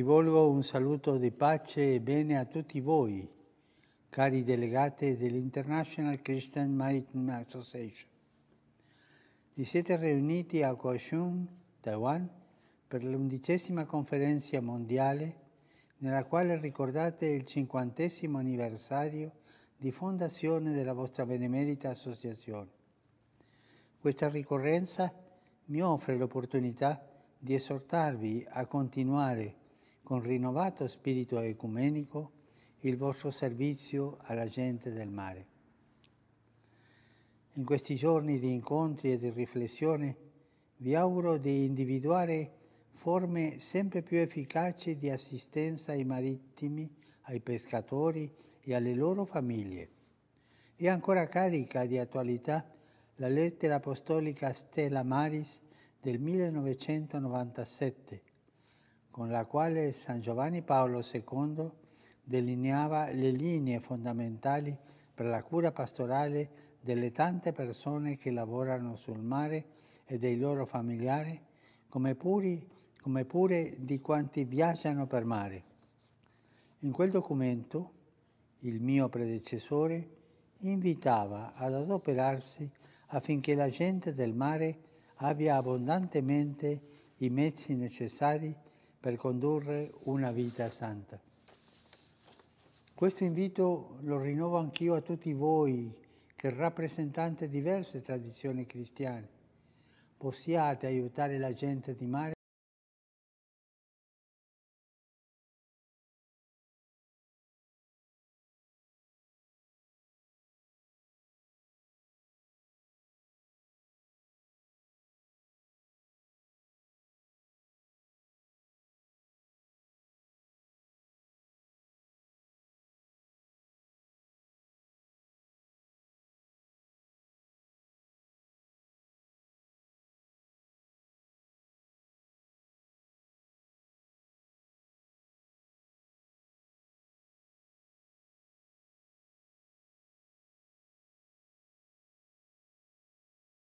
Rivolgo un saluto di pace e bene a tutti voi, cari delegati dell'International Christian Maritime Association. Vi siete riuniti a Kaohsiung, Taiwan, per l'undicesima conferenza mondiale nella quale ricordate il cinquantesimo anniversario di fondazione della vostra benemerita associazione. Questa ricorrenza mi offre l'opportunità di esortarvi a continuare con rinnovato spirito ecumenico il vostro servizio alla gente del mare. In questi giorni di incontri e di riflessione vi auguro di individuare forme sempre più efficaci di assistenza ai marittimi, ai pescatori e alle loro famiglie. È ancora carica di attualità la lettera apostolica Stella Maris del 1997, con la quale San Giovanni Paolo II delineava le linee fondamentali per la cura pastorale delle tante persone che lavorano sul mare e dei loro familiari, come, puri, come pure di quanti viaggiano per mare. In quel documento il mio predecessore invitava ad adoperarsi affinché la gente del mare abbia abbondantemente i mezzi necessari per condurre una vita santa. Questo invito lo rinnovo anch'io a tutti voi che rappresentate diverse tradizioni cristiane. Possiate aiutare la gente di mare